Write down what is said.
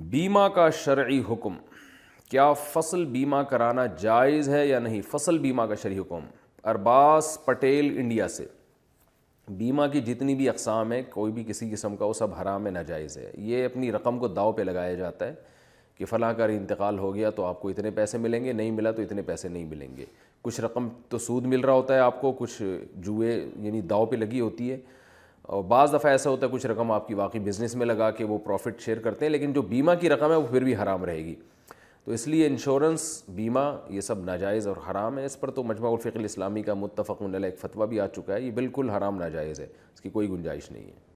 बीमा का शर्य हुक्म क्या फसल बीमा कराना जायज़ है या नहीं फसल बीमा का शर्य हुक्म अरबास पटेल इंडिया से बीमा की जितनी भी अकसाम है कोई भी किसी किस्म का वो सब हराम में नाजायज़ है ये अपनी रकम को दाव पे लगाया जाता है कि फ़लाँ का इंतकाल हो गया तो आपको इतने पैसे मिलेंगे नहीं मिला तो इतने पैसे नहीं मिलेंगे कुछ रकम तो सूद मिल रहा होता है आपको कुछ जुए यानी दाव पे लगी होती है और बाज़ दफ़ा ऐसा होता है कुछ रकम आपकी वाकई बिज़नेस में लगा के वो प्रॉफिट शेयर करते हैं लेकिन जो बीमा की रकम है वो फिर भी हराम रहेगी तो इसलिए इंश्योरेंस बीमा ये सब नाजायज़ और हराम है इस पर तो मजमा फ़िकल इस्लामी का मुतफ़न एक फतवा भी आ चुका है ये बिल्कुल हराम नाजायज़ है इसकी कोई गुंजाइश नहीं है